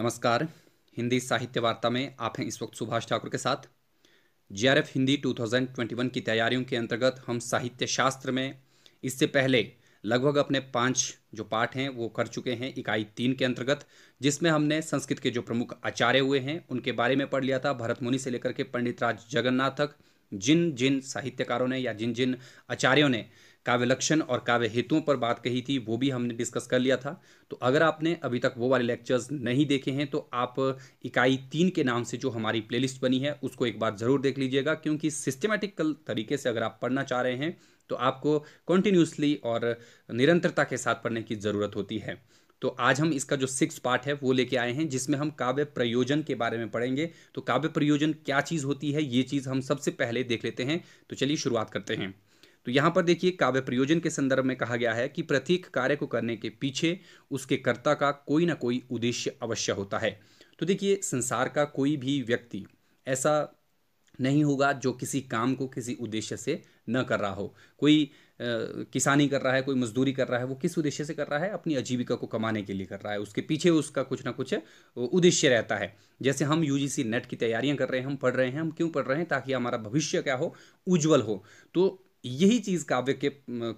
नमस्कार हिंदी साहित्य वार्ता में आप हैं इस वक्त सुभाष ठाकुर के साथ जे हिंदी 2021 की तैयारियों के अंतर्गत हम साहित्य शास्त्र में इससे पहले लगभग अपने पांच जो पाठ हैं वो कर चुके हैं इकाई तीन के अंतर्गत जिसमें हमने संस्कृत के जो प्रमुख आचार्य हुए हैं उनके बारे में पढ़ लिया था भरत मुनि से लेकर के पंडित राज जगन्नाथ तक जिन जिन साहित्यकारों ने या जिन जिन आचार्यों ने काव्य लक्षण और काव्य हेतुओं पर बात कही थी वो भी हमने डिस्कस कर लिया था तो अगर आपने अभी तक वो वाले लेक्चर्स नहीं देखे हैं तो आप इकाई तीन के नाम से जो हमारी प्लेलिस्ट बनी है उसको एक बार ज़रूर देख लीजिएगा क्योंकि सिस्टमेटिकल तरीके से अगर आप पढ़ना चाह रहे हैं तो आपको कंटिन्यूसली और निरंतरता के साथ पढ़ने की ज़रूरत होती है तो आज हम इसका जो सिक्स पार्ट है वो लेके आए हैं जिसमें हम काव्य प्रयोजन के बारे में पढ़ेंगे तो काव्य प्रयोजन क्या चीज़ होती है ये चीज़ हम सबसे पहले देख लेते हैं तो चलिए शुरुआत करते हैं तो यहाँ पर देखिए काव्य प्रयोजन के संदर्भ में कहा गया है कि प्रत्येक कार्य को करने के पीछे उसके कर्ता का कोई ना कोई उद्देश्य अवश्य होता है तो देखिए संसार का कोई भी व्यक्ति ऐसा नहीं होगा जो किसी काम को किसी उद्देश्य से न कर रहा हो कोई किसानी कर रहा है कोई मजदूरी कर रहा है वो किस उद्देश्य से कर रहा है अपनी आजीविका को कमाने के लिए कर रहा है उसके पीछे उसका कुछ ना कुछ उद्देश्य रहता है जैसे हम यूजीसी नेट की तैयारियां कर रहे हैं हम पढ़ रहे हैं हम क्यों पढ़ रहे हैं ताकि हमारा भविष्य क्या हो उज्जवल हो तो यही चीज़ काव्य के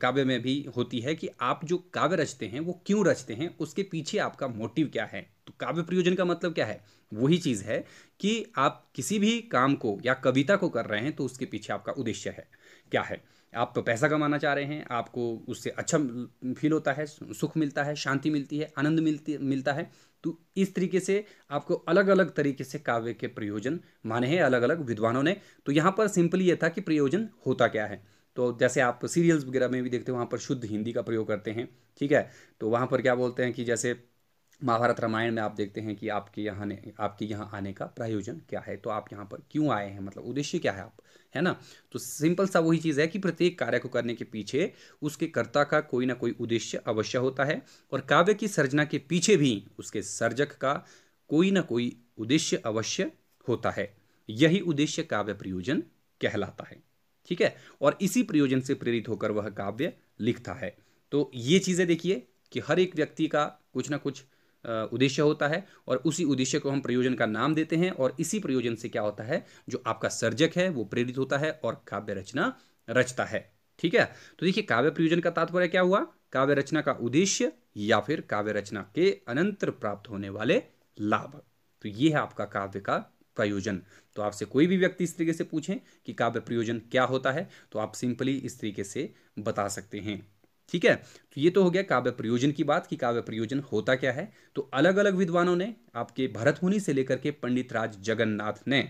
काव्य में भी होती है कि आप जो काव्य रचते हैं वो क्यों रचते हैं उसके पीछे आपका मोटिव क्या है तो काव्य प्रयोजन का मतलब क्या है वही चीज़ है कि आप किसी भी काम को या कविता को कर रहे हैं तो उसके पीछे आपका उद्देश्य है क्या है आप तो पैसा कमाना चाह रहे हैं आपको उससे अच्छा फील होता है सुख मिलता है शांति मिलती है आनंद मिलती मिलता है तो इस तरीके से आपको अलग अलग तरीके से काव्य के प्रयोजन माने हैं अलग अलग विद्वानों ने तो यहाँ पर सिंपली ये था कि प्रयोजन होता क्या है तो जैसे आप सीरियल्स वगैरह में भी देखते हो वहाँ पर शुद्ध हिंदी का प्रयोग करते हैं ठीक है तो वहाँ पर क्या बोलते हैं कि जैसे महाभारत रामायण में आप देखते हैं कि आपके यहाँ ने आपके यहाँ आने का प्रयोजन क्या है तो आप यहाँ पर क्यों आए हैं मतलब उद्देश्य क्या है आप है ना तो सिंपल सा वही चीज़ है कि प्रत्येक कार्य को करने के पीछे उसके कर्ता का कोई ना कोई उद्देश्य अवश्य होता है और काव्य की सर्जना के पीछे भी उसके सर्जक का कोई ना कोई उद्देश्य अवश्य होता है यही उद्देश्य काव्य प्रयोजन कहलाता है ठीक है और इसी प्रयोजन से प्रेरित होकर वह काव्य लिखता है तो ये चीज़ें देखिए कि हर एक व्यक्ति का कुछ ना कुछ उद्देश्य होता है और उसी उद्देश्य को हम प्रयोजन का नाम देते हैं और इसी प्रयोजन से क्या होता है जो आपका सर्जक है वो प्रेरित होता है और काव्य रचना रचता है ठीक है तो देखिए काव्य प्रयोजन का तात्पर्य क्या हुआ काव्य रचना का उद्देश्य या फिर काव्य रचना के अनंतर प्राप्त होने वाले लाभ तो ये है आपका काव्य का प्रयोजन तो आपसे कोई भी व्यक्ति इस तरीके से पूछें कि काव्य प्रयोजन क्या होता है तो आप सिंपली इस तरीके से बता सकते हैं ठीक है तो ये तो हो गया काव्य प्रयोजन की बात कि काव्य प्रयोजन होता क्या है तो अलग अलग विद्वानों ने आपके भरत मुनि से लेकर के पंडित राज जगन्नाथ ने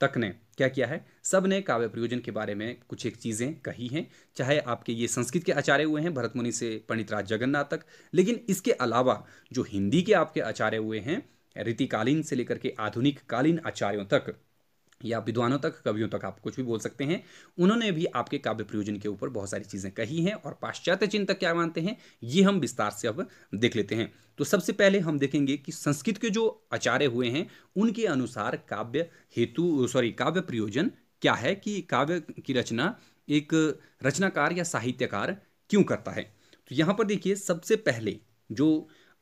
तक ने क्या किया है सब ने काव्य प्रयोजन के बारे में कुछ एक चीज़ें कही हैं चाहे आपके ये संस्कृत के आचार्य हुए हैं भरत मुनि से पंडित राज जगन्नाथ तक लेकिन इसके अलावा जो हिंदी के आपके आचार्य हुए हैं रीतिकालीन से लेकर के आधुनिक कालीन आचार्यों तक या विद्वानों तक कवियों तक आप कुछ भी बोल सकते हैं उन्होंने भी आपके काव्य प्रयोजन के ऊपर बहुत सारी चीज़ें कही हैं और पाश्चात्य चिंतक क्या मानते हैं ये हम विस्तार से अब देख लेते हैं तो सबसे पहले हम देखेंगे कि संस्कृत के जो आचार्य हुए हैं उनके अनुसार काव्य हेतु सॉरी काव्य प्रयोजन क्या है कि काव्य की रचना एक रचनाकार या साहित्यकार क्यों करता है तो यहाँ पर देखिए सबसे पहले जो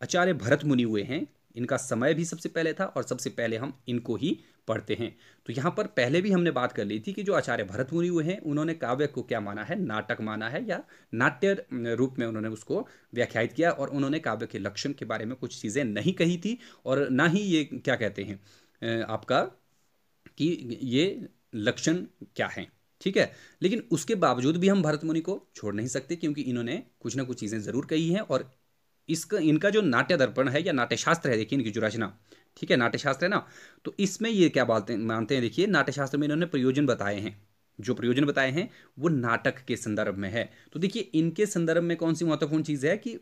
आचार्य भरत मुनि हुए हैं इनका समय भी सबसे पहले था और सबसे पहले हम इनको ही पढ़ते हैं तो यहाँ पर पहले भी हमने बात कर ली थी कि जो आचार्य भरत मुनि हुए हैं उन्होंने काव्य को क्या माना है नाटक माना है या नाट्य रूप में उन्होंने उसको व्याख्यात किया और उन्होंने काव्य के लक्षण के बारे में कुछ चीज़ें नहीं कही थी और ना ही ये क्या कहते हैं आपका कि ये लक्षण क्या है ठीक है लेकिन उसके बावजूद भी हम भरत मुनि को छोड़ नहीं सकते क्योंकि इन्होंने कुछ ना कुछ चीज़ें ज़रूर कही हैं और इसका इनका जो नाट्य दर्पण है या नाट्यशास्त्र है देखिए इनकी जो रचना ठीक है नाट्यशास्त्र है ना तो इसमें ये क्या हैं मानते हैं देखिए नाट्यशास्त्र में इन्होंने प्रयोजन बताए हैं जो प्रयोजन बताए हैं वो नाटक के संदर्भ में है तो देखिए इनके संदर्भ में कौन सी महत्वपूर्ण चीज़ है कि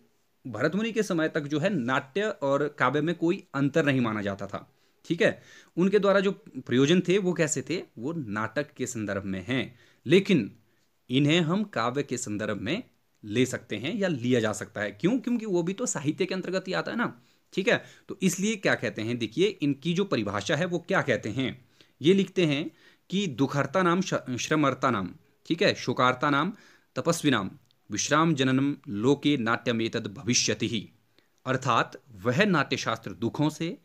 भरत मुनि के समय तक जो है नाट्य और काव्य में कोई अंतर नहीं माना जाता था ठीक है उनके द्वारा जो प्रयोजन थे वो कैसे थे वो नाटक के संदर्भ में हैं लेकिन इन्हें हम काव्य के संदर्भ में ले सकते हैं या लिया जा सकता है क्यों क्योंकि वो भी तो साहित्य के अंतर्गत ही आता है ना ठीक है तो इसलिए क्या कहते हैं देखिए इनकी जो परिभाषा है वो क्या कहते हैं ये लिखते हैं कि दुखर्ता नाम श्रमर्ता नाम ठीक है शोकार्ता नाम तपस्वी नाम विश्राम जननम लोके नाट्यमेतद भविष्यति ही अर्थात वह नाट्यशास्त्र दुखों से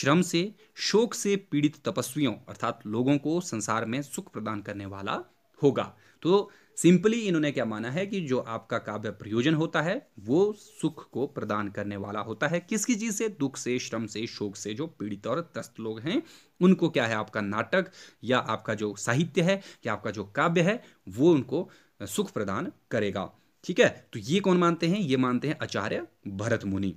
श्रम से शोक से पीड़ित तपस्वियों अर्थात लोगों को संसार में सुख प्रदान करने वाला होगा तो सिंपली इन्होंने क्या माना है कि जो आपका काव्य प्रयोजन होता है वो सुख को प्रदान करने वाला होता है किसकी चीज से दुख से श्रम से शोक से जो पीड़ित और त्रस्त लोग हैं उनको क्या है आपका नाटक या आपका जो साहित्य है या आपका जो काव्य है वो उनको सुख प्रदान करेगा ठीक है तो ये कौन मानते हैं ये मानते हैं आचार्य भरत मुनि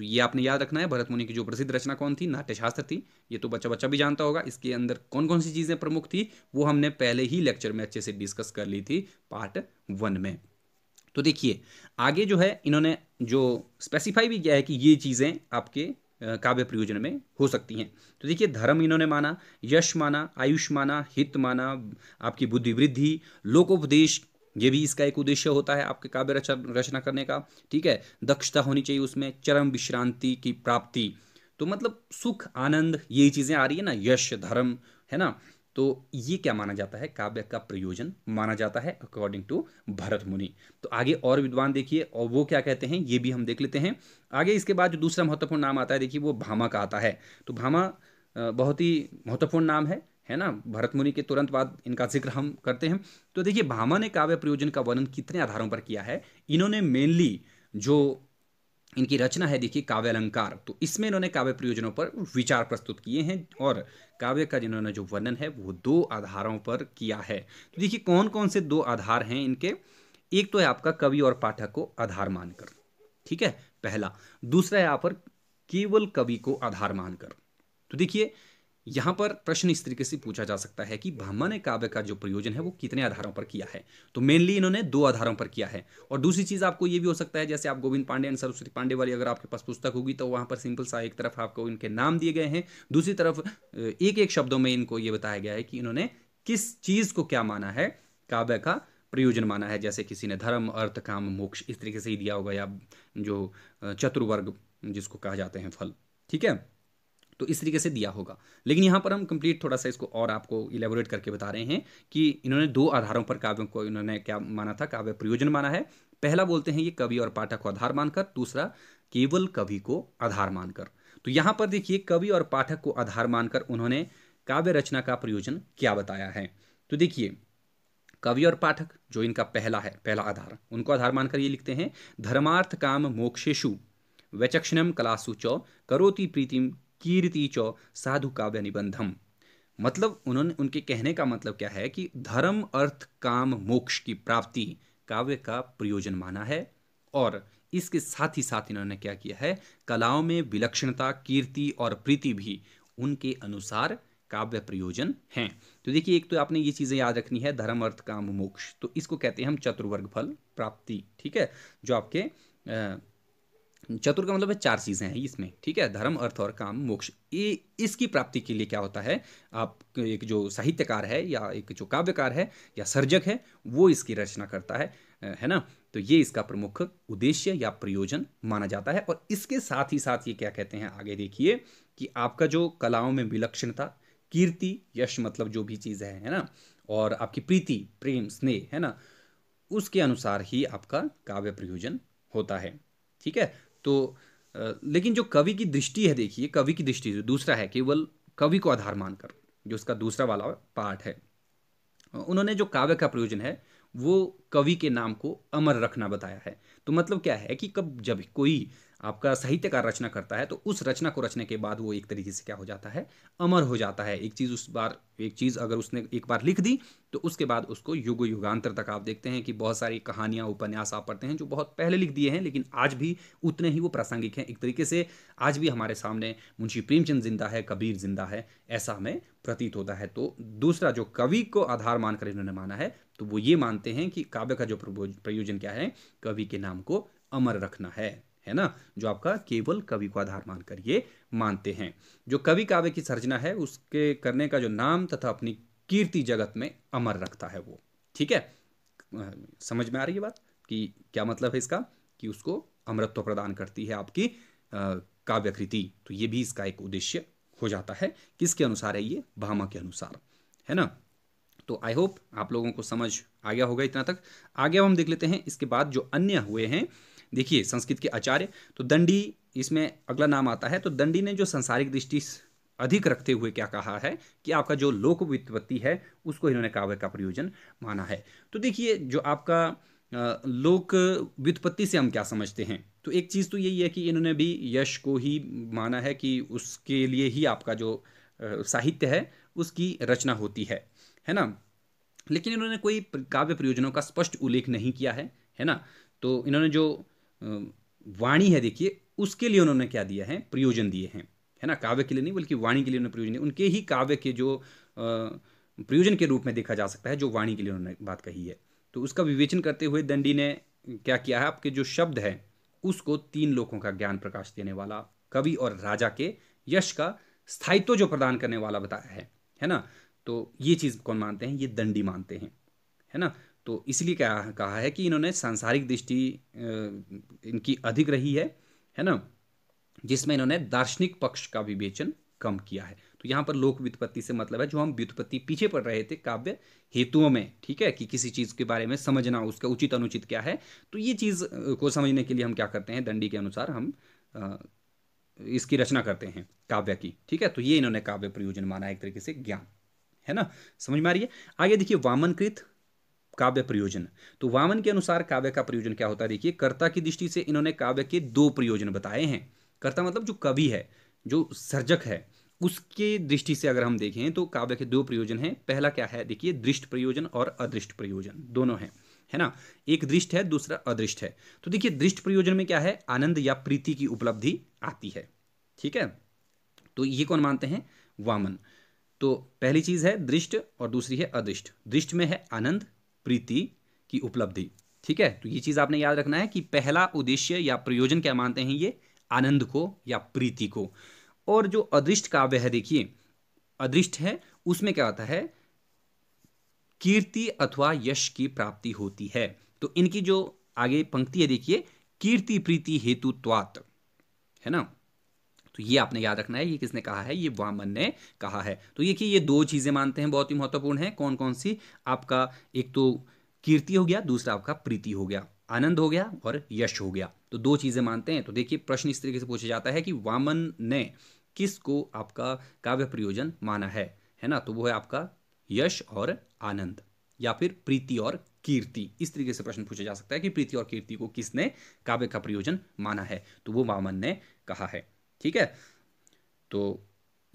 तो ये आपने याद रखना है भरत मुनि की जो प्रसिद्ध रचना कौन थी नाट्यशास्त्र थी ये तो बच्चा बच्चा भी जानता होगा इसके अंदर कौन कौन सी चीज़ें प्रमुख थी वो हमने पहले ही लेक्चर में अच्छे से डिस्कस कर ली थी पार्ट वन में तो देखिए आगे जो है इन्होंने जो स्पेसिफाई भी किया है कि ये चीज़ें आपके काव्य प्रयोजन में हो सकती हैं तो देखिए धर्म इन्होंने माना यश माना आयुष माना हित माना आपकी बुद्धि वृद्धि लोकोपदेश ये भी इसका एक उद्देश्य होता है आपके काव्य रचना करने का ठीक है दक्षता होनी चाहिए उसमें चरम विश्रांति की प्राप्ति तो मतलब सुख आनंद ये चीज़ें आ रही है ना यश धर्म है ना तो ये क्या माना जाता है काव्य का प्रयोजन माना जाता है अकॉर्डिंग टू भरत मुनि तो आगे और विद्वान देखिए और वो क्या कहते हैं ये भी हम देख लेते हैं आगे इसके बाद जो दूसरा महत्वपूर्ण नाम आता है देखिए वो भामा का आता है तो भामा बहुत ही महत्वपूर्ण नाम है है ना भरत मुनि के तुरंत बाद इनका जिक्र हम करते हैं तो देखिए भामा ने काव्य प्रयोजन का वर्णन कितने आधारों पर किया है इन्होंने मेनली जो इनकी रचना है देखिए काव्य अलंकार तो इसमें इन्होंने काव्य प्रयोजनों पर विचार प्रस्तुत किए हैं और काव्य का जिन्होंने जो वर्णन है वो दो आधारों पर किया है तो देखिए कौन कौन से दो आधार हैं इनके एक तो है आपका कवि और पाठक को आधार मानकर ठीक है पहला दूसरा है यहाँ पर केवल कवि को आधार मानकर तो देखिए यहाँ पर प्रश्न इस तरीके से पूछा जा सकता है कि ब्राह्मण ने काव्य का जो प्रयोजन है वो कितने आधारों पर किया है तो मेनली इन्होंने दो आधारों पर किया है और दूसरी चीज़ आपको ये भी हो सकता है जैसे आप गोविंद पांडे एंड सरस्वती पांडे वाली अगर आपके पास पुस्तक होगी तो वहाँ पर सिंपल सा एक तरफ आपको इनके नाम दिए गए हैं दूसरी तरफ एक एक शब्दों में इनको ये बताया गया है कि इन्होंने किस चीज़ को क्या माना है काव्य का प्रयोजन माना है जैसे किसी ने धर्म अर्थ काम मोक्ष इस तरीके से ही दिया होगा या जो चतुर्वर्ग जिसको कहा जाते हैं फल ठीक है तो इस तरीके से दिया होगा लेकिन यहाँ पर हम कंप्लीट थोड़ा सा इसको और आपको इलेबोरेट करके बता रहे हैं कि इन्होंने दो आधारों पर काव्यों को इन्होंने क्या माना था काव्य प्रयोजन माना है पहला बोलते हैं ये कवि और पाठक को आधार मानकर दूसरा केवल कवि को आधार मानकर तो यहाँ पर देखिए कवि और पाठक को आधार मानकर उन्होंने काव्य रचना का प्रयोजन क्या बताया है तो देखिए कवि और पाठक जो इनका पहला है पहला आधार उनको आधार मानकर ये लिखते हैं धर्मार्थ काम मोक्षेशु वैचक्षणम कलासु चौ करोति प्रीतिम कीर्ति चौ साधु काव्य निबंधम मतलब उन्होंने उनके कहने का मतलब क्या है कि धर्म अर्थ काम मोक्ष की प्राप्ति काव्य का प्रयोजन माना है और इसके साथ ही साथ इन्होंने क्या किया है कलाओं में विलक्षणता कीर्ति और प्रीति भी उनके अनुसार काव्य प्रयोजन हैं तो देखिए एक तो आपने ये चीज़ें याद रखनी है धर्म अर्थ काम मोक्ष तो इसको कहते हैं हम चतुर्वर्ग फल प्राप्ति ठीक है जो आपके चतुर का मतलब है चार चीज़ें हैं इसमें ठीक है धर्म अर्थ और काम मोक्ष ये इसकी प्राप्ति के लिए क्या होता है आप एक जो साहित्यकार है या एक जो काव्यकार है या सर्जक है वो इसकी रचना करता है है ना तो ये इसका प्रमुख उद्देश्य या प्रयोजन माना जाता है और इसके साथ ही साथ ये क्या कहते हैं आगे देखिए कि आपका जो कलाओं में विलक्षणता कीर्ति यश मतलब जो भी चीज़ है है ना और आपकी प्रीति प्रेम स्नेह है ना उसके अनुसार ही आपका काव्य प्रयोजन होता है ठीक है तो लेकिन जो कवि की दृष्टि है देखिए कवि की दृष्टि जो दूसरा है केवल कवि को आधार मानकर जो उसका दूसरा वाला पार्ट है उन्होंने जो काव्य का प्रयोजन है वो कवि के नाम को अमर रखना बताया है तो मतलब क्या है कि कब जब कोई आपका साहित्य का रचना करता है तो उस रचना को रचने के बाद वो एक तरीके से क्या हो जाता है अमर हो जाता है एक चीज़ उस बार एक चीज़ अगर उसने एक बार लिख दी तो उसके बाद उसको युग युगांतर तक आप देखते हैं कि बहुत सारी कहानियाँ उपन्यास आप पढ़ते हैं जो बहुत पहले लिख दिए हैं लेकिन आज भी उतने ही वो प्रासंगिक हैं एक तरीके से आज भी हमारे सामने मुंशी प्रेमचंद जिंदा है कबीर जिंदा है ऐसा हमें प्रतीत होता है तो दूसरा जो कवि को आधार मानकर इन्होंने माना है तो वो ये मानते हैं कि काव्य का जो प्रयोजन क्या है कवि के नाम को अमर रखना है है ना जो आपका केवल कवि को आधार मानकर ये मानते हैं जो कवि काव्य की सर्जना है उसके करने का जो नाम तथा अपनी कीर्ति जगत में अमर रखता है वो ठीक है समझ में आ रही है बात कि क्या मतलब है इसका कि उसको अमृतत्व प्रदान करती है आपकी काव्यकृति तो ये भी इसका एक उद्देश्य हो जाता है किसके अनुसार है ये भामा के अनुसार है ना तो आई होप आप लोगों को समझ आ गया होगा इतना तक आगे हम देख लेते हैं इसके बाद जो अन्य हुए हैं देखिए संस्कृत के आचार्य तो दंडी इसमें अगला नाम आता है तो दंडी ने जो संसारिक दृष्टि अधिक रखते हुए क्या कहा है कि आपका जो लोक व्युत्पत्ति है उसको इन्होंने काव्य का प्रयोजन माना है तो देखिए जो आपका लोक व्युत्पत्ति से हम क्या समझते हैं तो एक चीज़ तो यही है कि इन्होंने भी यश को ही माना है कि उसके लिए ही आपका जो साहित्य है उसकी रचना होती है है ना लेकिन इन्होंने कोई काव्य प्रयोजनों का स्पष्ट उल्लेख नहीं किया है है ना तो इन्होंने जो वाणी है देखिए उसके लिए उन्होंने क्या दिया है प्रयोजन दिए हैं है ना काव्य के लिए नहीं बल्कि वाणी के लिए उन्होंने प्रयोजन दिए उनके ही काव्य के जो प्रयोजन के रूप में देखा जा सकता है जो वाणी के लिए उन्होंने बात कही है तो उसका विवेचन करते हुए दंडी ने क्या किया है आपके जो शब्द है उसको तीन लोगों का ज्ञान प्रकाश देने वाला कवि और राजा के यश का स्थायित्व जो प्रदान करने वाला बताया है है ना तो ये चीज़ कौन मानते हैं ये दंडी मानते हैं है ना तो इसलिए क्या कहा है कि इन्होंने सांसारिक दृष्टि इनकी अधिक रही है है ना जिसमें इन्होंने दार्शनिक पक्ष का विवेचन कम किया है तो यहाँ पर लोक व्युत्पत्ति से मतलब है जो हम व्युत्पत्ति पीछे पड़ रहे थे काव्य हेतुओं में ठीक है कि किसी चीज़ के बारे में समझना उसका उचित अनुचित क्या है तो ये चीज़ को समझने के लिए हम क्या करते हैं दंडी के अनुसार हम इसकी रचना करते हैं काव्य की ठीक है तो ये इन्होंने काव्य प्रयोजन माना एक तरीके से ज्ञान है ना समझ में आ रही है आगे देखिए वामनकृत काव्य प्रयोजन तो वामन के अनुसार काव्य का प्रयोजन क्या होता है देखिए कर्ता की दृष्टि से इन्होंने काव्य के दो प्रयोजन बताए हैं कर्ता मतलब जो कवि है जो सर्जक है उसके दृष्टि से अगर हम देखें तो काव्य के दो प्रयोजन हैं पहला क्या है देखिए दृष्ट प्रयोजन और अदृष्ट प्रयोजन दोनों हैं है ना एक दृष्ट है दूसरा अदृष्ट है तो देखिए दृष्ट प्रयोजन में क्या है आनंद या प्रीति की उपलब्धि आती है ठीक है तो ये कौन मानते हैं वामन तो पहली चीज़ है दृष्ट और दूसरी है अदृष्ट दृष्ट में है आनंद प्रीति की उपलब्धि ठीक है तो ये चीज़ आपने याद रखना है कि पहला उद्देश्य या प्रयोजन क्या मानते हैं ये आनंद को या प्रीति को और जो अदृष्ट काव्य है देखिए अदृष्ट है उसमें क्या होता है कीर्ति अथवा यश की प्राप्ति होती है तो इनकी जो आगे पंक्ति है देखिए कीर्ति प्रीति हेतु त्वात है ना तो ये आपने याद रखना है ये किसने कहा है ये वामन ने कहा है तो ये कि ये दो चीज़ें मानते हैं बहुत ही महत्वपूर्ण है कौन कौन सी आपका एक तो कीर्ति हो गया दूसरा आपका प्रीति हो गया आनंद हो गया और यश हो गया तो दो चीज़ें मानते हैं तो देखिए प्रश्न इस तरीके से पूछा जाता है कि वामन ने किसको आपका काव्य प्रयोजन माना है है ना तो वो है आपका यश और आनंद या फिर प्रीति और कीर्ति इस तरीके से प्रश्न पूछा जा सकता है कि प्रीति और कीर्ति को किसने काव्य का प्रयोजन माना है तो वो वामन ने कहा है ठीक है तो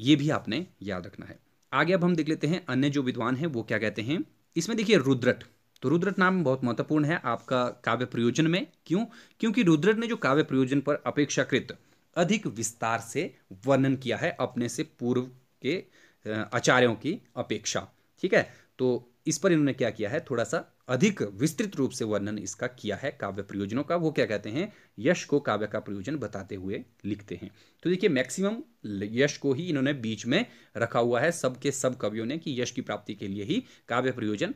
ये भी आपने याद रखना है आगे अब हम देख लेते हैं अन्य जो विद्वान है वो क्या कहते हैं इसमें देखिए रुद्रट तो रुद्रट नाम बहुत महत्वपूर्ण है आपका काव्य प्रयोजन में क्यों क्योंकि रुद्रट ने जो काव्य प्रयोजन पर अपेक्षाकृत अधिक विस्तार से वर्णन किया है अपने से पूर्व के आचार्यों की अपेक्षा ठीक है तो इस पर इन्होंने क्या किया है थोड़ा सा अधिक विस्तृत रूप से वर्णन इसका किया है काव्य प्रयोजनों का वो क्या कहते हैं यश को काव्य का प्रयोजन बताते हुए लिखते हैं तो देखिए मैक्सिमम यश को ही इन्होंने बीच में रखा हुआ है सबके सब कवियों ने कि यश की प्राप्ति के लिए ही काव्य प्रयोजन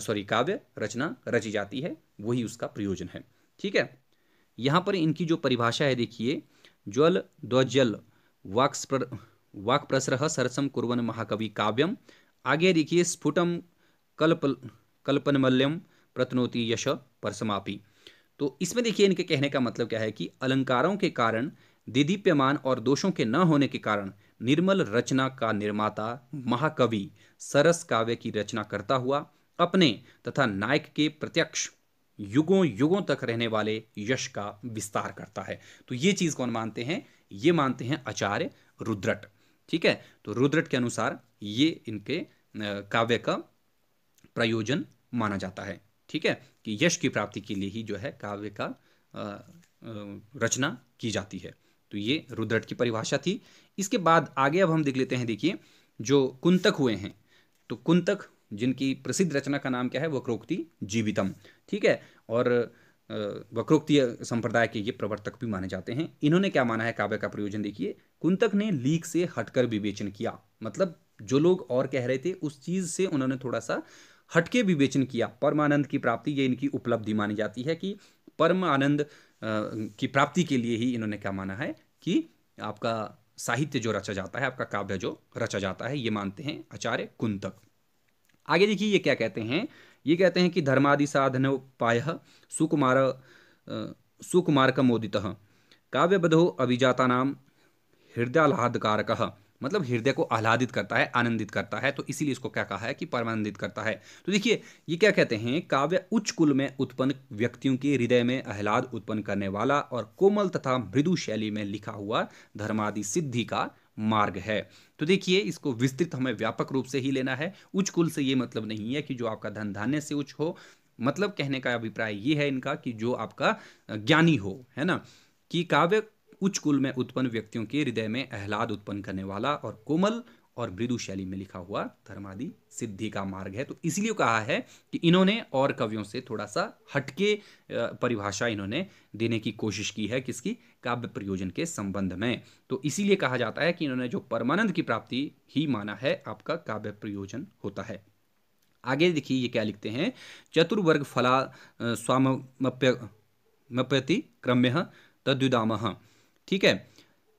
सॉरी काव्य रचना रची जाती है वही उसका प्रयोजन है ठीक है यहाँ पर इनकी जो परिभाषा है देखिए ज्वल द्वजल वाक्स प्र वाक् प्रसरह सरसम कुरवन महाकवि काव्यम आगे देखिए स्फुटम कल्प कल्पन मल्यम प्रतनोति यश परसमापी तो इसमें देखिए इनके कहने का मतलब क्या है कि अलंकारों के कारण दिदीप्यमान और दोषों के न होने के कारण निर्मल रचना का निर्माता महाकवि सरस काव्य की रचना करता हुआ अपने तथा नायक के प्रत्यक्ष युगों युगों तक रहने वाले यश का विस्तार करता है तो ये चीज़ कौन मानते हैं ये मानते हैं आचार्य रुद्रट ठीक है तो रुद्रट के अनुसार ये इनके काव्य का प्रयोजन माना जाता है ठीक है कि यश की प्राप्ति के लिए ही जो है काव्य का रचना की जाती है तो ये रुद्रट की परिभाषा थी इसके बाद आगे अब हम देख लेते हैं देखिए जो कुंतक हुए हैं तो कुंतक जिनकी प्रसिद्ध रचना का नाम क्या है वक्रोक्ति जीवितम ठीक है और वक्रोक्ति संप्रदाय के ये प्रवर्तक भी माने जाते हैं इन्होंने क्या माना है काव्य का प्रयोजन देखिए कुंतक ने लीक से हटकर विवेचन किया मतलब जो लोग और कह रहे थे उस चीज़ से उन्होंने थोड़ा सा हटके विवेचन किया परमानंद की प्राप्ति ये इनकी उपलब्धि मानी जाती है कि परम आनंद की प्राप्ति के लिए ही इन्होंने क्या माना है कि आपका साहित्य जो रचा जाता है आपका काव्य जो रचा जाता है ये मानते हैं आचार्य कुंतक आगे देखिए ये क्या कहते हैं ये कहते हैं कि धर्मादि साधन उपाय सुकुमार सुकुमार का मोदित काव्यबधो अभिजाता नाम हृदयालाहदकारक मतलब हृदय को आह्लादित करता है आनंदित करता है तो इसीलिए इसको क्या कहा है कि परमानंदित करता है तो देखिए ये क्या कहते हैं काव्य उच्च कुल में उत्पन्न व्यक्तियों के हृदय में आह्लाद उत्पन्न करने वाला और कोमल तथा मृदु शैली में लिखा हुआ धर्मादि सिद्धि का मार्ग है तो देखिए इसको विस्तृत हमें व्यापक रूप से ही लेना है उच्च कुल से ये मतलब नहीं है कि जो आपका धन धान्य से उच्च हो मतलब कहने का अभिप्राय ये है इनका कि जो आपका ज्ञानी हो है ना कि काव्य उच्च कुल में उत्पन्न व्यक्तियों के हृदय में अहलाद उत्पन्न करने वाला और कोमल और मृदु शैली में लिखा हुआ धर्मादि सिद्धि का मार्ग है तो इसलिए कहा है कि इन्होंने और कवियों से थोड़ा सा हटके परिभाषा इन्होंने देने की कोशिश की है किसकी काव्य प्रयोजन के संबंध में तो इसीलिए कहा जाता है कि इन्होंने जो परमानंद की प्राप्ति ही माना है आपका काव्य प्रयोजन होता है आगे देखिए ये क्या लिखते हैं चतुर्वर्ग फला स्वाम्य क्रम्य तद्युदाम ठीक है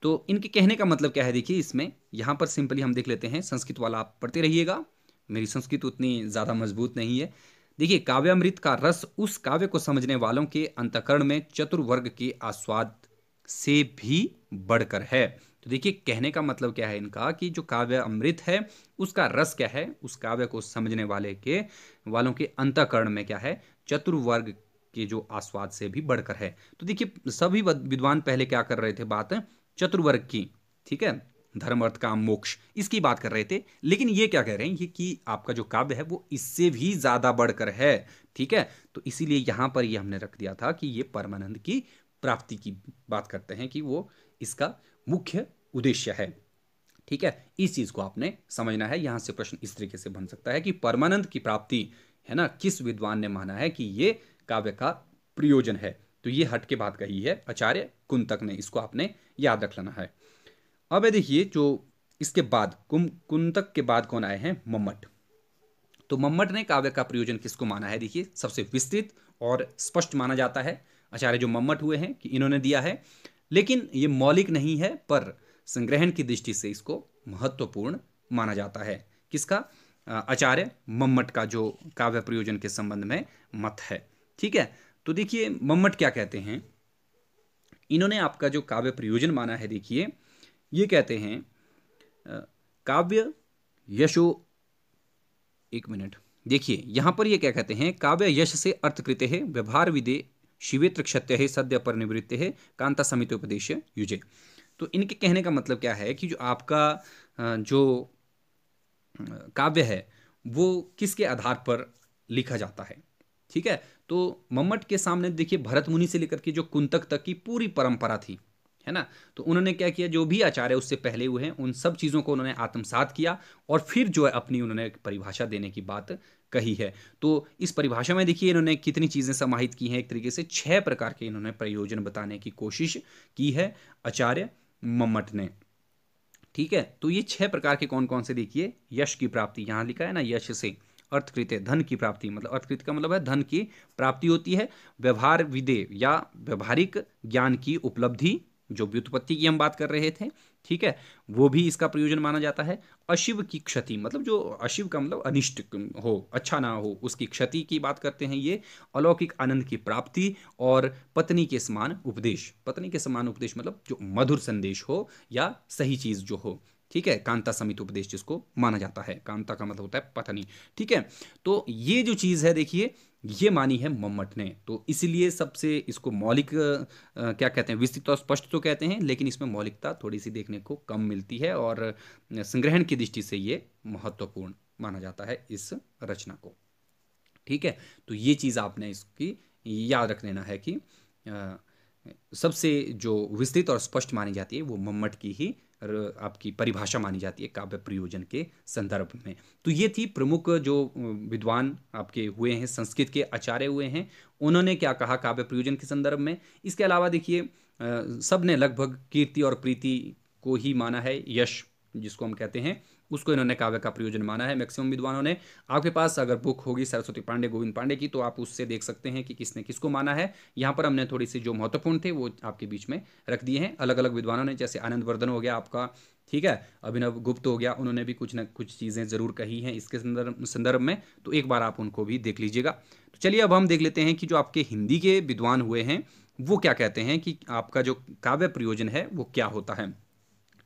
तो इनके कहने का मतलब क्या है देखिए इसमें यहाँ पर सिंपली हम देख लेते हैं संस्कृत वाला आप पढ़ते रहिएगा मेरी संस्कृत उतनी ज़्यादा मजबूत नहीं है देखिए काव्यामृत का रस उस काव्य को समझने वालों के अंतकरण में चतुर्वर्ग के आस्वाद से भी बढ़कर है तो देखिए कहने का मतलब क्या है इनका कि जो काव्य अमृत है उसका रस क्या है उस काव्य को समझने वाले के वालों के अंतकरण में क्या है चतुर्वर्ग के जो आस्वाद से भी बढ़कर है तो देखिए सभी विद्वान पहले क्या कर रहे थे बात चतुर्वर्ग की ठीक है धर्म अर्थ काम मोक्ष इसकी बात कर रहे थे लेकिन ये क्या कह रहे हैं ये कि आपका जो काव्य है वो इससे भी ज़्यादा बढ़कर है ठीक है तो इसीलिए यहां पर ये हमने रख दिया था कि ये परमानंद की प्राप्ति की बात करते हैं कि वो इसका मुख्य उद्देश्य है ठीक है इस चीज़ को आपने समझना है यहां से प्रश्न इस तरीके से बन सकता है कि परमानंद की प्राप्ति है ना किस विद्वान ने माना है कि ये काव्य का प्रयोजन है तो ये हट के बात कही है आचार्य कुंतक ने इसको आपने याद रख लेना है अब देखिए जो इसके बाद कुम कुंतक के बाद कौन आए हैं मम्मट तो मम्मट ने काव्य का प्रयोजन किसको माना है देखिए सबसे विस्तृत और स्पष्ट माना जाता है आचार्य जो मम्मट हुए हैं कि इन्होंने दिया है लेकिन ये मौलिक नहीं है पर संग्रहण की दृष्टि से इसको महत्वपूर्ण माना जाता है किसका आचार्य मम्मट का जो काव्य प्रयोजन के संबंध में मत है ठीक है तो देखिए मम्मट क्या कहते हैं इन्होंने आपका जो काव्य प्रयोजन माना है देखिए ये कहते हैं काव्य यशो एक मिनट देखिए यहां पर ये क्या कहते हैं काव्य यश से अर्थकृत है व्यवहार विदे शिवेत्र क्षत्य है सद्य पर निवृत्त है कांता समित उपदेश युजे तो इनके कहने का मतलब क्या है कि जो आपका जो काव्य है वो किसके आधार पर लिखा जाता है ठीक है तो मम्मट के सामने देखिए भरत मुनि से लेकर के जो कुंतक तक की पूरी परंपरा थी है ना तो उन्होंने क्या किया जो भी आचार्य उससे पहले हुए हैं उन सब चीज़ों को उन्होंने आत्मसात किया और फिर जो है अपनी उन्होंने परिभाषा देने की बात कही है तो इस परिभाषा में देखिए इन्होंने कितनी चीज़ें समाहित की हैं एक तरीके से छह प्रकार के इन्होंने प्रयोजन बताने की कोशिश की है आचार्य मम्मट ने ठीक है तो ये छह प्रकार के कौन कौन से देखिए यश की प्राप्ति यहाँ लिखा है ना यश से अर्थकृत धन की प्राप्ति मतलब अर्थकृत का मतलब है धन की प्राप्ति होती है व्यवहार विदे या व्यवहारिक ज्ञान की उपलब्धि जो व्युत्पत्ति की हम बात कर रहे थे ठीक है वो भी इसका प्रयोजन माना जाता है अशिव की क्षति मतलब जो अशिव का मतलब अनिष्ट हो अच्छा ना हो उसकी क्षति की बात करते हैं ये अलौकिक आनंद की प्राप्ति और पत्नी के समान उपदेश पत्नी के समान उपदेश मतलब जो मधुर संदेश हो या सही चीज़ जो हो ठीक है कांता समित उपदेश जिसको माना जाता है कांता का मतलब होता है पथनी ठीक है तो ये जो चीज़ है देखिए ये मानी है मम्मट ने तो इसलिए सबसे इसको मौलिक आ, क्या कहते हैं विस्तृत और स्पष्ट तो कहते हैं लेकिन इसमें मौलिकता थोड़ी सी देखने को कम मिलती है और संग्रहण की दृष्टि से ये महत्वपूर्ण माना जाता है इस रचना को ठीक है तो ये चीज़ आपने इसकी याद रख लेना है कि आ, सबसे जो विस्तृत और स्पष्ट मानी जाती है वो मम्मट की ही आपकी परिभाषा मानी जाती है काव्य प्रयोजन के संदर्भ में तो ये थी प्रमुख जो विद्वान आपके हुए हैं संस्कृत के आचार्य हुए हैं उन्होंने क्या कहा काव्य प्रयोजन के संदर्भ में इसके अलावा देखिए सब ने लगभग कीर्ति और प्रीति को ही माना है यश जिसको हम कहते हैं उसको इन्होंने काव्य का प्रयोजन माना है मैक्सिमम विद्वानों ने आपके पास अगर बुक होगी सरस्वती पांडे गोविंद पांडे की तो आप उससे देख सकते हैं कि किसने किसको माना है यहाँ पर हमने थोड़ी सी जो महत्वपूर्ण थे वो आपके बीच में रख दिए हैं अलग अलग विद्वानों ने जैसे आनंद वर्धन हो गया आपका ठीक है अभिनव गुप्त हो गया उन्होंने भी कुछ ना कुछ चीज़ें ज़रूर कही हैं इसके संदर्भ संदर्भ में तो एक बार आप उनको भी देख लीजिएगा तो चलिए अब हम देख लेते हैं कि जो आपके हिंदी के विद्वान हुए हैं वो क्या कहते हैं कि आपका जो काव्य प्रयोजन है वो क्या होता है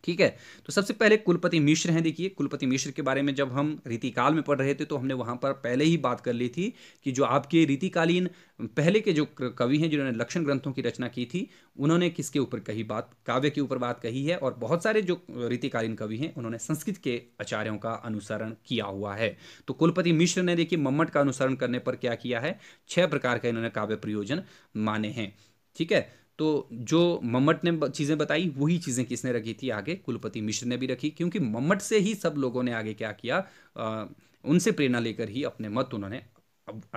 ठीक है तो सबसे पहले कुलपति मिश्र हैं देखिए कुलपति मिश्र के बारे में जब हम रीतिकाल में पढ़ रहे थे तो हमने वहाँ पर पहले ही बात कर ली थी कि जो आपके रीतिकालीन पहले के जो कवि हैं जिन्होंने लक्षण ग्रंथों की रचना की थी उन्होंने किसके ऊपर कही बात काव्य के ऊपर बात कही है और बहुत सारे जो रीतिकालीन कवि हैं उन्होंने संस्कृत के आचार्यों का अनुसरण किया हुआ है तो कुलपति मिश्र ने देखिए मम्मट का अनुसरण करने पर क्या किया है छह प्रकार का इन्होंने काव्य प्रयोजन माने हैं ठीक है तो जो मम्मट ने चीज़ें बताई वही चीज़ें किसने रखी थी आगे कुलपति मिश्र ने भी रखी क्योंकि मम्मट से ही सब लोगों ने आगे क्या किया आ, उनसे प्रेरणा लेकर ही अपने मत उन्होंने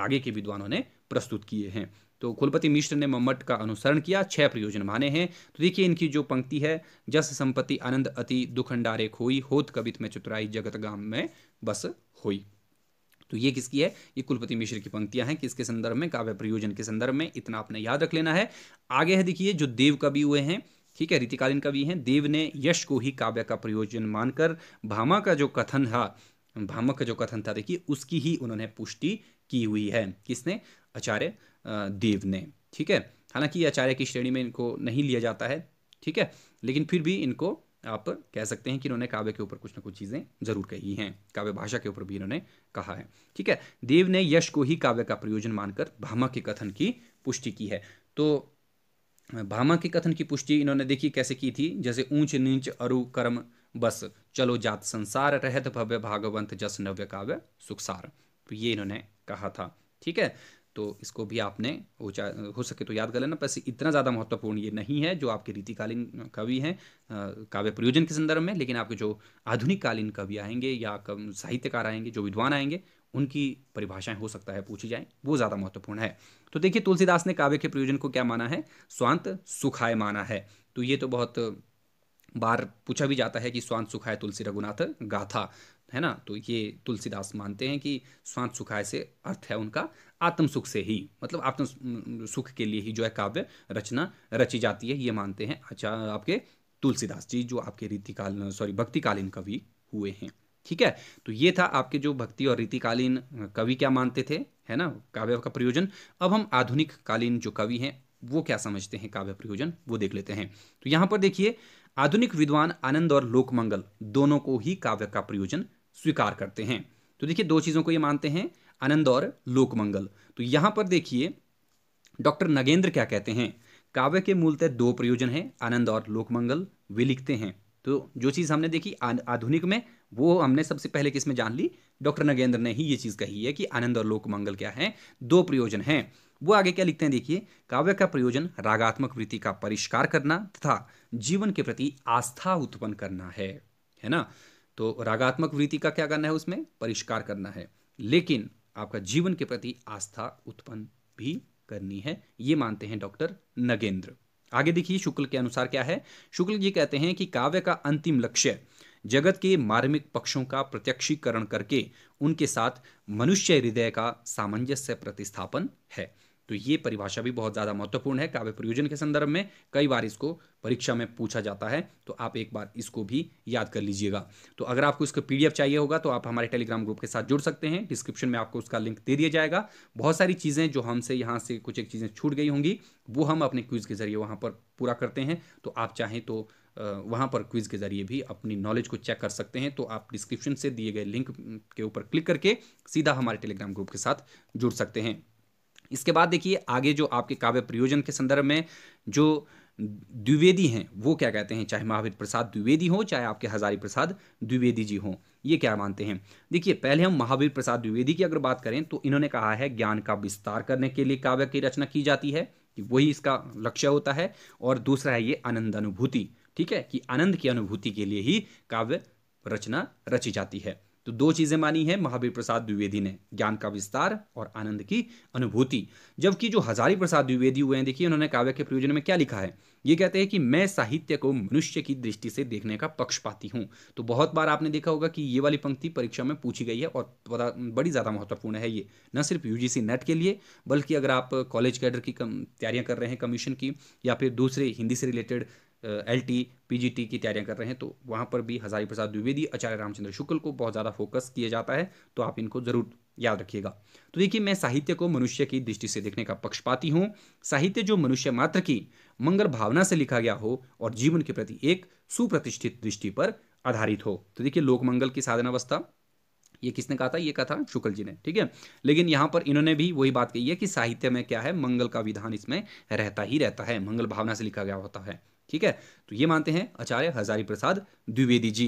आगे के विद्वानों ने प्रस्तुत किए हैं तो कुलपति मिश्र ने मम्मट का अनुसरण किया छह प्रयोजन माने हैं तो देखिए इनकी जो पंक्ति है जस संपत्ति आनंद अति दुखंडारे खोई होत कवित में चतुराई जगत गाम में बस हुई तो ये किसकी है ये कुलपति मिश्र की पंक्तियां हैं किसके संदर्भ में काव्य प्रयोजन के संदर्भ में इतना आपने याद रख लेना है आगे है देखिए जो देव कवि हुए हैं ठीक है रीतिकालीन कवि हैं देव ने यश को ही काव्य का प्रयोजन मानकर भामा का जो कथन था भामा का जो कथन था देखिए उसकी ही उन्होंने पुष्टि की हुई है किसने आचार्य देव ने ठीक है हालांकि आचार्य की श्रेणी में इनको नहीं लिया जाता है ठीक है लेकिन फिर भी इनको आप कह सकते हैं कि इन्होंने काव्य के ऊपर कुछ ना कुछ चीज़ें जरूर कही हैं काव्य भाषा के ऊपर भी इन्होंने कहा है ठीक है देव ने यश को ही काव्य का प्रयोजन मानकर भामा के कथन की पुष्टि की है तो भामा के कथन की पुष्टि इन्होंने देखी कैसे की थी जैसे ऊंच नीच अरु कर्म बस चलो जात संसार रहत भव्य भागवंत जस नव्य काव्य सुखसार तो ये इन्होंने कहा था ठीक है तो इसको भी आपने हो सके तो याद कर लेना बस इतना ज़्यादा महत्वपूर्ण ये नहीं है जो आपके रीतिकालीन कवि हैं काव्य प्रयोजन के संदर्भ में लेकिन आपके जो आधुनिक कालीन कवि आएंगे या साहित्यकार आएंगे जो विद्वान आएंगे उनकी परिभाषाएं हो सकता है पूछी जाए वो ज़्यादा महत्वपूर्ण है तो देखिए तुलसीदास ने काव्य के प्रयोजन को क्या माना है स्वांत सुखाय माना है तो ये तो बहुत बार पूछा भी जाता है कि स्वांत सुखाय तुलसी रघुनाथ गाथा है ना तो ये तुलसीदास मानते हैं कि स्वांत सुखाय से अर्थ है उनका आत्म सुख से ही मतलब आत्म सुख के लिए ही जो है काव्य रचना रची जाती है ये मानते हैं अच्छा आपके तुलसीदास जी जो आपके रीतिकाल सॉरी भक्तिकालीन कवि हुए हैं ठीक है तो ये था आपके जो भक्ति और रीतिकालीन कवि क्या मानते थे है ना काव्य का प्रयोजन अब हम आधुनिक कालीन जो कवि हैं वो क्या समझते हैं काव्य प्रयोजन वो देख लेते हैं तो यहां पर देखिए आधुनिक विद्वान आनंद और लोकमंगल दोनों को ही काव्य का प्रयोजन स्वीकार करते हैं तो देखिए दो चीज़ों को ये मानते हैं आनंद और लोकमंगल तो यहां पर देखिए डॉक्टर नगेंद्र क्या कहते हैं काव्य के मूलतः दो प्रयोजन हैं आनंद और लोकमंगल वे लिखते हैं तो जो चीज़ हमने देखी आधुनिक में वो हमने सबसे पहले किसमें जान ली डॉक्टर नगेंद्र ने ही ये चीज़ कही है कि आनंद और लोकमंगल क्या है दो प्रयोजन है वो आगे क्या लिखते हैं देखिए काव्य का प्रयोजन रागात्मक वृत्ति का परिष्कार करना तथा जीवन के प्रति आस्था उत्पन्न करना है है ना तो रागात्मक वृत्ति का क्या करना है उसमें परिष्कार करना है लेकिन आपका जीवन के प्रति आस्था उत्पन्न भी करनी है ये मानते हैं डॉक्टर नगेंद्र आगे देखिए शुक्ल के अनुसार क्या है शुक्ल जी कहते हैं कि काव्य का अंतिम लक्ष्य जगत के मार्मिक पक्षों का प्रत्यक्षीकरण करके उनके साथ मनुष्य हृदय का सामंजस्य प्रतिस्थापन है तो ये परिभाषा भी बहुत ज़्यादा महत्वपूर्ण है काव्य प्रयोजन के संदर्भ में कई बार इसको परीक्षा में पूछा जाता है तो आप एक बार इसको भी याद कर लीजिएगा तो अगर आपको इसका पीडीएफ चाहिए होगा तो आप हमारे टेलीग्राम ग्रुप के साथ जुड़ सकते हैं डिस्क्रिप्शन में आपको उसका लिंक दे दिया जाएगा बहुत सारी चीज़ें जो हमसे यहाँ से कुछ एक चीज़ें छूट गई होंगी वो हम अपने क्विज़ के जरिए वहाँ पर पूरा करते हैं तो आप चाहें तो वहाँ पर क्विज़ के ज़रिए भी अपनी नॉलेज को चेक कर सकते हैं तो आप डिस्क्रिप्शन से दिए गए लिंक के ऊपर क्लिक करके सीधा हमारे टेलीग्राम ग्रुप के साथ जुड़ सकते हैं इसके बाद देखिए आगे जो आपके काव्य प्रयोजन के संदर्भ में जो द्विवेदी हैं वो क्या कहते हैं चाहे महावीर प्रसाद द्विवेदी हो चाहे आपके हजारी प्रसाद द्विवेदी जी हों ये क्या मानते हैं देखिए पहले हम महावीर प्रसाद द्विवेदी की अगर बात करें तो इन्होंने कहा है ज्ञान का विस्तार करने के लिए काव्य की रचना की जाती है कि वही इसका लक्ष्य होता है और दूसरा है ये आनंद अनुभूति ठीक है कि आनंद की अनुभूति के लिए ही काव्य रचना रची जाती है तो दो चीज़ें मानी है महावीर प्रसाद द्विवेदी ने ज्ञान का विस्तार और आनंद की अनुभूति जबकि जो हजारी प्रसाद द्विवेदी हुए हैं देखिए उन्होंने काव्य के प्रयोजन में क्या लिखा है ये कहते हैं कि मैं साहित्य को मनुष्य की दृष्टि से देखने का पक्ष पाती हूँ तो बहुत बार आपने देखा होगा कि ये वाली पंक्ति परीक्षा में पूछी गई है और बड़ी ज़्यादा महत्वपूर्ण है ये न सिर्फ यू नेट के लिए बल्कि अगर आप कॉलेज कैडर की तैयारियाँ कर रहे हैं कमीशन की या फिर दूसरे हिंदी से related L T P G T की तैयारियां कर रहे हैं तो वहां पर भी हजारी प्रसाद द्विवेदी आचार्य रामचंद्र शुक्ल को बहुत ज़्यादा फोकस किया जाता है तो आप इनको ज़रूर याद रखिएगा तो देखिए मैं साहित्य को मनुष्य की दृष्टि से देखने का पक्षपाती हूँ साहित्य जो मनुष्य मात्र की मंगल भावना से लिखा गया हो और जीवन के प्रति एक सुप्रतिष्ठित दृष्टि पर आधारित हो तो देखिए लोकमंगल की अवस्था ये किसने कहा था ये कहा था शुक्ल जी ने ठीक है लेकिन यहाँ पर इन्होंने भी वही बात कही है कि साहित्य में क्या है मंगल का विधान इसमें रहता ही रहता है मंगल भावना से लिखा गया होता है ठीक है तो ये मानते हैं आचार्य हजारी प्रसाद द्विवेदी जी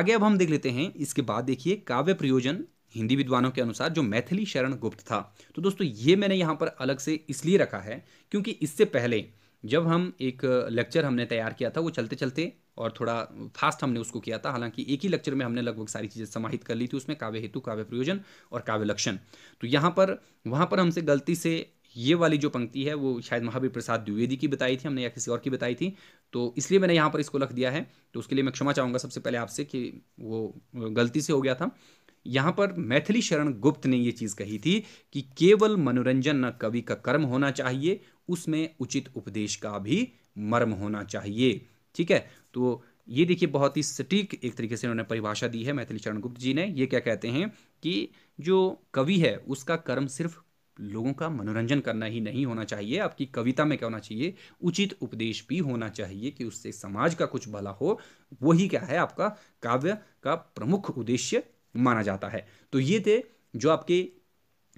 आगे अब हम देख लेते हैं इसके बाद देखिए काव्य प्रयोजन हिंदी विद्वानों के अनुसार जो मैथिली शरण गुप्त था तो दोस्तों ये मैंने यहाँ पर अलग से इसलिए रखा है क्योंकि इससे पहले जब हम एक लेक्चर हमने तैयार किया था वो चलते चलते और थोड़ा फास्ट हमने उसको किया था हालांकि एक ही लेक्चर में हमने लगभग सारी चीज़ें समाहित कर ली थी उसमें काव्य हेतु काव्य प्रयोजन और काव्य लक्षण तो यहाँ पर वहाँ पर हमसे गलती से ये वाली जो पंक्ति है वो शायद महावीर प्रसाद द्विवेदी की बताई थी हमने या किसी और की बताई थी तो इसलिए मैंने यहाँ पर इसको लख दिया है तो उसके लिए मैं क्षमा चाहूँगा सबसे पहले आपसे कि वो गलती से हो गया था यहाँ पर मैथिली शरण गुप्त ने ये चीज़ कही थी कि केवल मनोरंजन न कवि का कर्म होना चाहिए उसमें उचित उपदेश का भी मर्म होना चाहिए ठीक है तो ये देखिए बहुत ही सटीक एक तरीके से उन्होंने परिभाषा दी है मैथिली शरण गुप्त जी ने ये क्या कहते हैं कि जो कवि है उसका कर्म सिर्फ लोगों का मनोरंजन करना ही नहीं होना चाहिए आपकी कविता में क्या होना चाहिए उचित उपदेश भी होना चाहिए कि उससे समाज का कुछ भला हो वही क्या है आपका काव्य का प्रमुख उद्देश्य माना जाता है तो ये थे जो आपके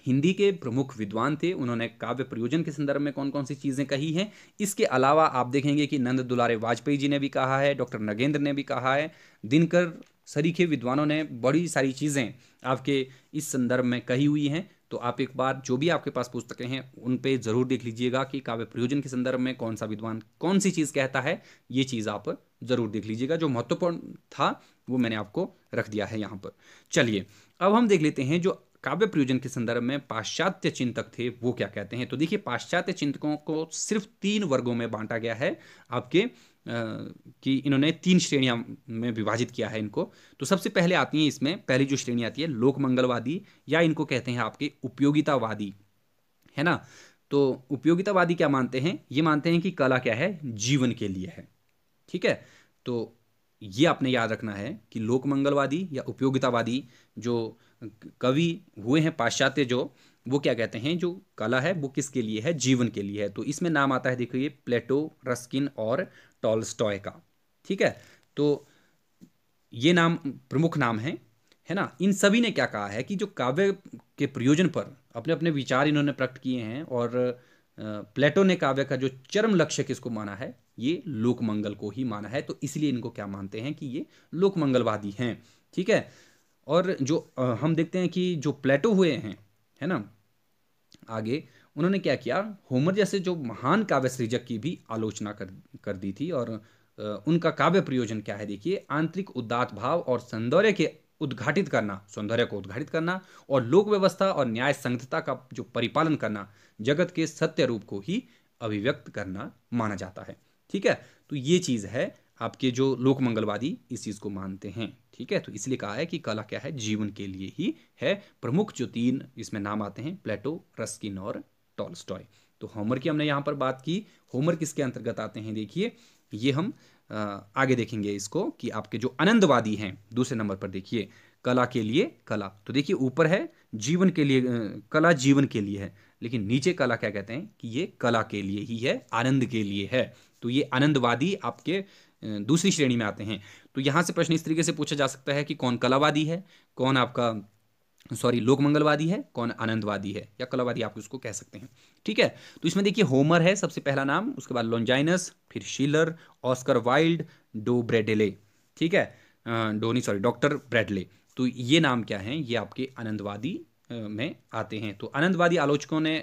हिंदी के प्रमुख विद्वान थे उन्होंने काव्य प्रयोजन के संदर्भ में कौन कौन सी चीज़ें कही हैं इसके अलावा आप देखेंगे कि नंद दुलारे वाजपेयी जी ने भी कहा है डॉक्टर नगेंद्र ने भी कहा है दिनकर सरीखे विद्वानों ने बड़ी सारी चीज़ें आपके इस संदर्भ में कही हुई हैं तो आप एक बार जो भी आपके पास पुस्तकें हैं उन पर ज़रूर देख लीजिएगा कि काव्य प्रयोजन के संदर्भ में कौन सा विद्वान कौन सी चीज़ कहता है ये चीज़ आप ज़रूर देख लीजिएगा जो महत्वपूर्ण था वो मैंने आपको रख दिया है यहाँ पर चलिए अब हम देख लेते हैं जो काव्य प्रयोजन के संदर्भ में पाश्चात्य चिंतक थे वो क्या कहते हैं तो देखिए पाश्चात्य चिंतकों को सिर्फ तीन वर्गों में बांटा गया है आपके कि इन्होंने तीन श्रेणियां में विभाजित किया है इनको तो सबसे पहले आती हैं इसमें पहली जो श्रेणी आती है लोकमंगलवादी या इनको कहते हैं आपके उपयोगितावादी है ना तो उपयोगितावादी क्या मानते हैं ये मानते हैं कि कला क्या है जीवन के लिए है ठीक है तो ये आपने याद रखना है कि लोकमंगलवादी या उपयोगितावादी जो कवि हुए हैं पाश्चात्य जो वो क्या कहते हैं जो कला है वो किसके लिए है जीवन के लिए है तो इसमें नाम आता है देखिए प्लेटो रस्किन और टॉलस्टॉय का ठीक है तो ये नाम प्रमुख नाम है है ना इन सभी ने क्या कहा है कि जो काव्य के प्रयोजन पर अपने अपने विचार इन्होंने प्रकट किए हैं और प्लेटो ने काव्य का जो चरम लक्ष्य किसको माना है ये लोकमंगल को ही माना है तो इसलिए इनको क्या मानते हैं कि ये लोकमंगलवादी हैं ठीक है और जो हम देखते हैं कि जो प्लेटो हुए हैं है ना आगे उन्होंने क्या किया होमर जैसे जो महान काव्य सृजक की भी आलोचना कर कर दी थी और उनका काव्य प्रयोजन क्या है देखिए आंतरिक उदात भाव और सौंदर्य के उद्घाटित करना सौंदर्य को उद्घाटित करना और लोक व्यवस्था और न्याय संगतता का जो परिपालन करना जगत के सत्य रूप को ही अभिव्यक्त करना माना जाता है ठीक है तो ये चीज़ है आपके जो लोकमंगलवादी इस चीज़ को मानते हैं ठीक है तो इसलिए कहा है कि कला क्या है जीवन के लिए ही है प्रमुख जो तीन इसमें नाम आते हैं प्लेटो रस्किन और टॉलस्टॉय तो होमर की हमने यहाँ पर बात की होमर किसके अंतर्गत आते हैं देखिए ये हम आगे देखेंगे इसको कि आपके जो आनंदवादी हैं दूसरे नंबर पर देखिए कला के लिए कला तो देखिए ऊपर है जीवन के लिए कला जीवन के लिए है लेकिन नीचे कला क्या कहते हैं कि ये कला के लिए ही है आनंद के लिए है तो ये आनंदवादी आपके दूसरी श्रेणी में आते हैं तो यहाँ से प्रश्न इस तरीके से पूछा जा सकता है कि कौन कलावादी है कौन आपका सॉरी लोकमंगलवादी है कौन आनंदवादी है या कलावादी आप उसको कह सकते हैं ठीक है तो इसमें देखिए होमर है सबसे पहला नाम उसके बाद लॉन्जाइनस फिर शीलर ऑस्कर वाइल्ड डो ब्रेडले ठीक है डोनी सॉरी डॉक्टर ब्रेडले तो ये नाम क्या है ये आपके आनंदवादी में आते हैं तो आनंदवादी आलोचकों ने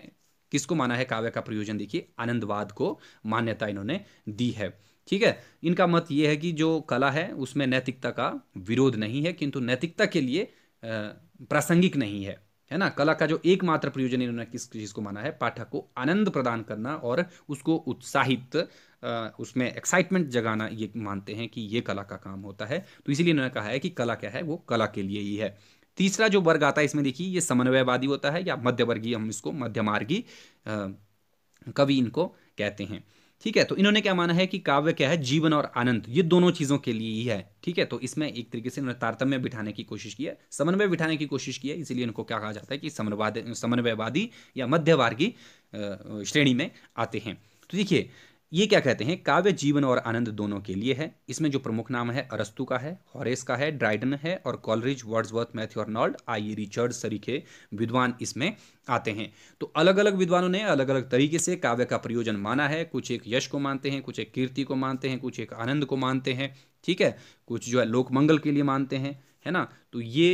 किसको माना है काव्य का प्रयोजन देखिए आनंदवाद को मान्यता इन्होंने दी है ठीक है इनका मत ये है कि जो कला है उसमें नैतिकता का विरोध नहीं है किंतु नैतिकता के लिए प्रासंगिक नहीं है है ना कला का जो एकमात्र प्रयोजन इन्होंने किस चीज़ को माना है पाठक को आनंद प्रदान करना और उसको उत्साहित उसमें एक्साइटमेंट जगाना ये मानते हैं कि ये कला का काम होता है तो इसीलिए इन्होंने कहा है कि कला क्या है वो कला के लिए ही है तीसरा जो वर्ग आता है इसमें देखिए ये समन्वयवादी होता है या मध्यवर्गीय हम इसको मध्यमार्गी कवि इनको कहते हैं ठीक है तो इन्होंने क्या माना है कि काव्य क्या है जीवन और आनंद ये दोनों चीज़ों के लिए ही है ठीक है तो इसमें एक तरीके से इन्होंने तारतम्य बिठाने की कोशिश की है समन्वय बिठाने की कोशिश की है इसीलिए इनको क्या कहा जाता है कि समन्वयवादी समन्वयवादी या मध्यवर्गी श्रेणी में आते हैं तो देखिए ये क्या कहते हैं काव्य जीवन और आनंद दोनों के लिए है इसमें जो प्रमुख नाम है अरस्तु का है हॉरेस का है ड्राइडन है और Coleridge Wordsworth Matthew Arnold I Richard सरीखे विद्वान इसमें आते हैं तो अलग अलग विद्वानों ने अलग अलग तरीके से काव्य का प्रयोजन माना है कुछ एक यश को मानते हैं कुछ एक कीर्ति को मानते हैं कुछ एक आनंद को मानते हैं ठीक है कुछ जो है लोकमंगल के लिए मानते हैं है ना तो ये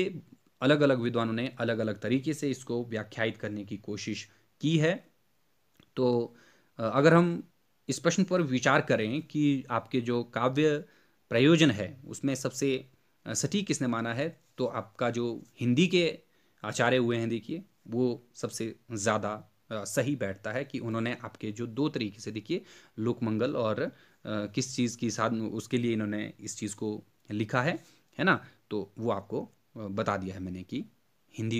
अलग अलग विद्वानों ने अलग अलग तरीके से इसको व्याख्यायित करने की कोशिश की है तो अगर हम इस प्रश्न पर विचार करें कि आपके जो काव्य प्रयोजन है उसमें सबसे सटीक किसने माना है तो आपका जो हिंदी के आचार्य हुए हैं देखिए वो सबसे ज़्यादा सही बैठता है कि उन्होंने आपके जो दो तरीके से देखिए लोकमंगल और किस चीज़ की साधन उसके लिए इन्होंने इस चीज़ को लिखा है है ना तो वो आपको बता दिया है मैंने कि हिंदी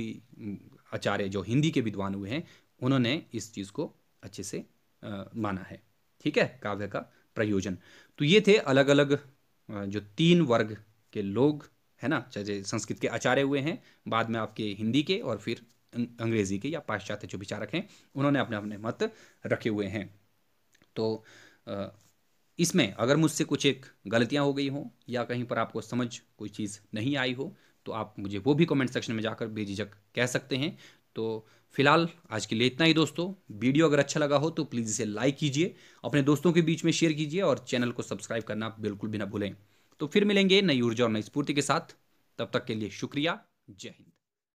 आचार्य जो हिंदी के विद्वान हुए हैं उन्होंने इस चीज़ को अच्छे से माना है ठीक है काव्य का प्रयोजन तो ये थे अलग अलग जो तीन वर्ग के लोग है ना चाहे संस्कृत के आचार्य हुए हैं बाद में आपके हिंदी के और फिर अं, अंग्रेजी के या पाश्चात्य जो विचारक हैं उन्होंने अपने अपने मत रखे हुए हैं तो इसमें अगर मुझसे कुछ एक गलतियां हो गई हों या कहीं पर आपको समझ कोई चीज़ नहीं आई हो तो आप मुझे वो भी कमेंट सेक्शन में जाकर बेझिझक कह सकते हैं तो फिलहाल आज के लिए इतना ही दोस्तों वीडियो अगर अच्छा लगा हो तो प्लीज़ इसे लाइक कीजिए अपने दोस्तों के बीच में शेयर कीजिए और चैनल को सब्सक्राइब करना बिल्कुल भी ना भूलें तो फिर मिलेंगे नई ऊर्जा और नई स्फूर्ति के साथ तब तक के लिए शुक्रिया जय हिंद